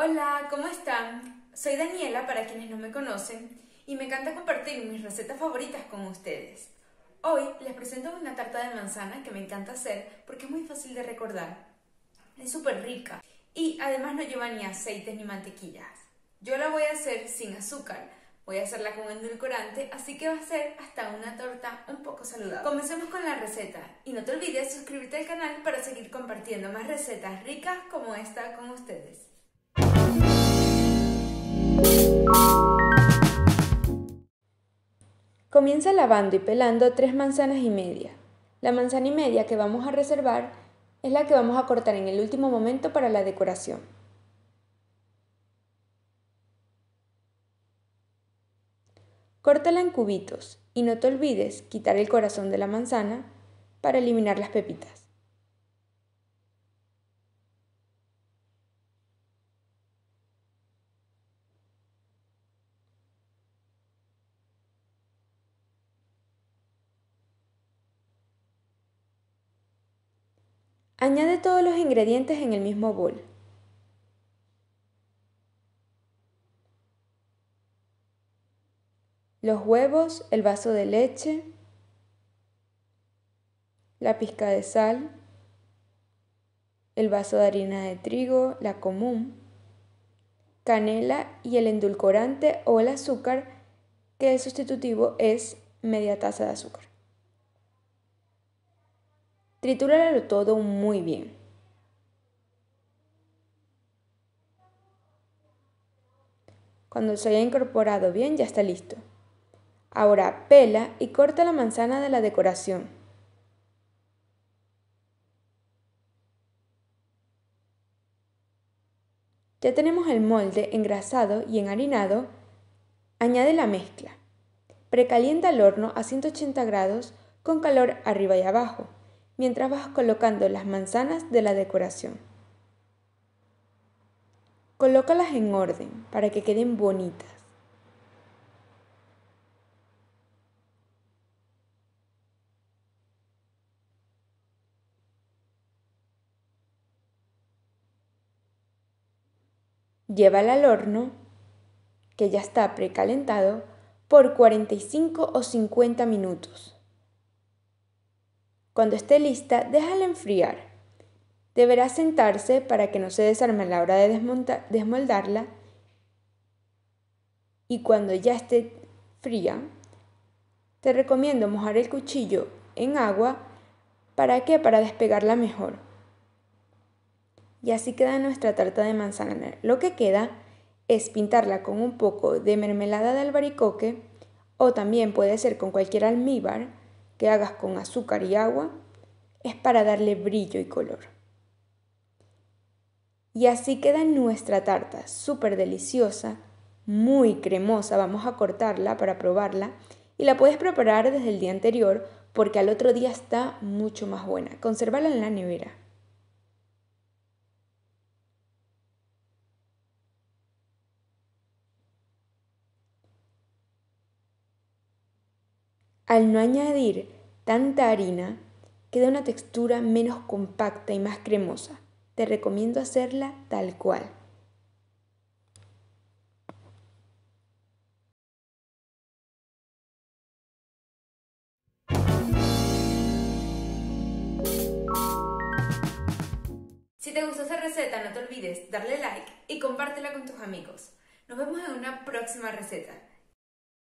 Hola, ¿cómo están? Soy Daniela, para quienes no me conocen, y me encanta compartir mis recetas favoritas con ustedes. Hoy les presento una tarta de manzana que me encanta hacer porque es muy fácil de recordar. Es súper rica y además no lleva ni aceites ni mantequillas. Yo la voy a hacer sin azúcar, voy a hacerla con endulcorante, así que va a ser hasta una torta un poco saludable. Comencemos con la receta y no te olvides suscribirte al canal para seguir compartiendo más recetas ricas como esta con ustedes. Comienza lavando y pelando tres manzanas y media. La manzana y media que vamos a reservar es la que vamos a cortar en el último momento para la decoración. Córtala en cubitos y no te olvides quitar el corazón de la manzana para eliminar las pepitas. Añade todos los ingredientes en el mismo bol. Los huevos, el vaso de leche, la pizca de sal, el vaso de harina de trigo, la común, canela y el endulcorante o el azúcar, que el sustitutivo es media taza de azúcar. Tritúralo todo muy bien. Cuando se haya incorporado bien, ya está listo. Ahora pela y corta la manzana de la decoración. Ya tenemos el molde engrasado y enharinado. Añade la mezcla. Precalienta el horno a 180 grados con calor arriba y abajo mientras vas colocando las manzanas de la decoración. Colócalas en orden para que queden bonitas. Llévala al horno, que ya está precalentado, por 45 o 50 minutos. Cuando esté lista, déjala enfriar. Deberá sentarse para que no se desarme a la hora de desmoldarla y cuando ya esté fría, te recomiendo mojar el cuchillo en agua. ¿Para qué? Para despegarla mejor. Y así queda nuestra tarta de manzana. Lo que queda es pintarla con un poco de mermelada de albaricoque o también puede ser con cualquier almíbar que hagas con azúcar y agua es para darle brillo y color. Y así queda nuestra tarta, súper deliciosa, muy cremosa. Vamos a cortarla para probarla y la puedes preparar desde el día anterior porque al otro día está mucho más buena. conservarla en la nevera. Al no añadir tanta harina, queda una textura menos compacta y más cremosa. Te recomiendo hacerla tal cual. Si te gustó esta receta, no te olvides darle like y compártela con tus amigos. Nos vemos en una próxima receta.